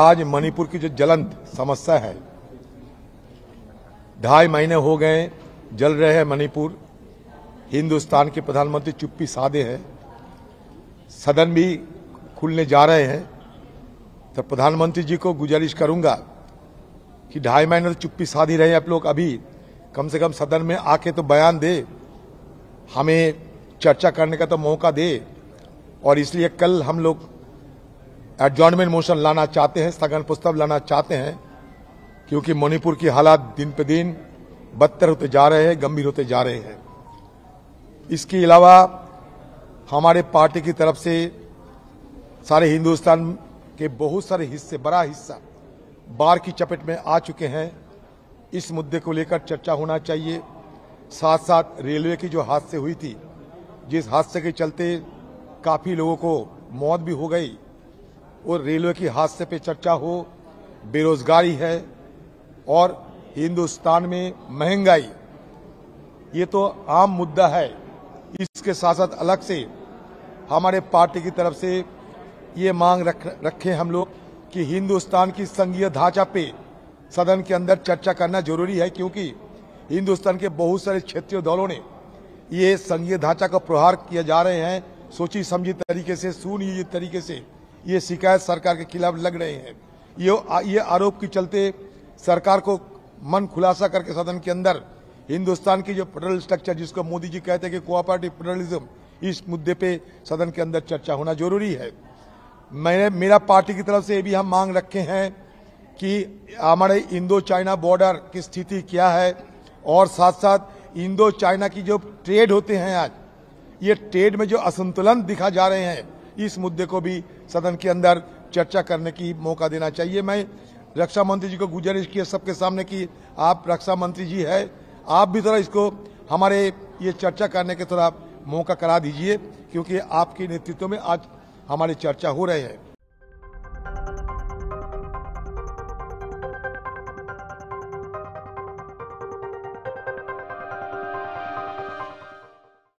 आज मणिपुर की जो जलंत समस्या है ढाई महीने हो गए जल रहे हैं मणिपुर हिंदुस्तान के प्रधानमंत्री चुप्पी साधे हैं सदन भी खुलने जा रहे हैं तो प्रधानमंत्री जी को गुजारिश करूंगा कि ढाई महीने तो चुप्पी साधी रहे आप लोग अभी कम से कम सदन में आके तो बयान दे हमें चर्चा करने का तो मौका दे और इसलिए कल हम लोग एडजॉइनमेंट मोशन लाना चाहते हैं स्थगन प्रस्ताव लाना चाहते हैं क्योंकि मणिपुर की हालात दिन पे दिन बदतर होते जा रहे हैं गंभीर होते जा रहे हैं इसके अलावा हमारे पार्टी की तरफ से सारे हिंदुस्तान के बहुत सारे हिस्से बड़ा हिस्सा बाढ़ की चपेट में आ चुके हैं इस मुद्दे को लेकर चर्चा होना चाहिए साथ साथ रेलवे की जो हादसे हुई थी जिस हादसे के चलते काफ़ी लोगों को मौत भी हो गई और रेलवे की हादसे पे चर्चा हो बेरोजगारी है और हिंदुस्तान में महंगाई ये तो आम मुद्दा है इसके साथ साथ अलग से हमारे पार्टी की तरफ से ये मांग रख रखे हम लोग कि हिंदुस्तान की संघीय ढांचा पे सदन के अंदर चर्चा करना जरूरी है क्योंकि हिंदुस्तान के बहुत सारे क्षेत्रीय दलों ने ये संघीय ढांचा का प्रहार किया जा रहे हैं सोची समझी तरीके से सुनियोजित तरीके से ये शिकायत सरकार के खिलाफ लग रहे हैं ये ये आरोप के चलते सरकार को मन खुलासा करके सदन के अंदर हिंदुस्तान की जो फेडरल स्ट्रक्चर जिसको मोदी जी कहते हैं कि कोऑपरेटिव फेडरलिज्म इस मुद्दे पे सदन के अंदर चर्चा होना जरूरी है मैंने मेरा पार्टी की तरफ से ये भी हम मांग रखे हैं कि हमारे इंडो चाइना बॉर्डर की स्थिति क्या है और साथ साथ इंडो चाइना की जो ट्रेड होते हैं आज ये ट्रेड में जो असंतुलन दिखा जा रहे हैं इस मुद्दे को भी सदन के अंदर चर्चा करने की मौका देना चाहिए मैं रक्षा मंत्री जी को गुजारिश किया सबके सामने कि आप रक्षा मंत्री जी है आप भी थोड़ा इसको हमारे ये चर्चा करने के थोड़ा मौका करा दीजिए क्योंकि आपके नेतृत्व में आज हमारी चर्चा हो रहे हैं